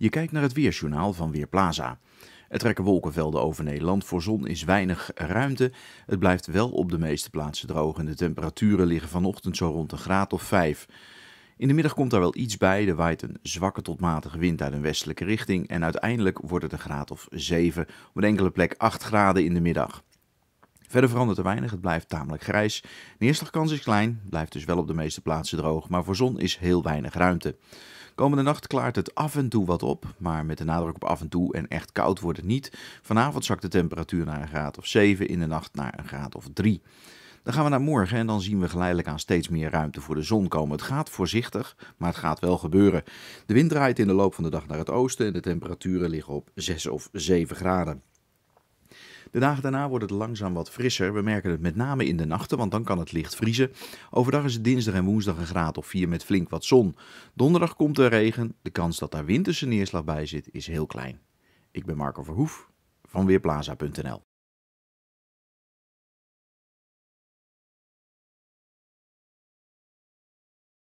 Je kijkt naar het weersjournaal van Weerplaza. Er trekken wolkenvelden over Nederland. Voor zon is weinig ruimte. Het blijft wel op de meeste plaatsen droog en de temperaturen liggen vanochtend zo rond een graad of 5. In de middag komt daar wel iets bij. Er waait een zwakke tot matige wind uit een westelijke richting en uiteindelijk wordt het een graad of 7, op een enkele plek 8 graden in de middag. Verder verandert er weinig, het blijft tamelijk grijs. Neerslagkans is klein, blijft dus wel op de meeste plaatsen droog, maar voor zon is heel weinig ruimte. Komende nacht klaart het af en toe wat op, maar met de nadruk op af en toe en echt koud wordt het niet. Vanavond zakt de temperatuur naar een graad of 7, in de nacht naar een graad of 3. Dan gaan we naar morgen en dan zien we geleidelijk aan steeds meer ruimte voor de zon komen. Het gaat voorzichtig, maar het gaat wel gebeuren. De wind draait in de loop van de dag naar het oosten en de temperaturen liggen op 6 of 7 graden. De dagen daarna wordt het langzaam wat frisser. We merken het met name in de nachten, want dan kan het licht vriezen. Overdag is het dinsdag en woensdag een graad of 4 met flink wat zon. Donderdag komt er regen. De kans dat daar winterse neerslag bij zit is heel klein. Ik ben Marco Verhoef van Weerplaza.nl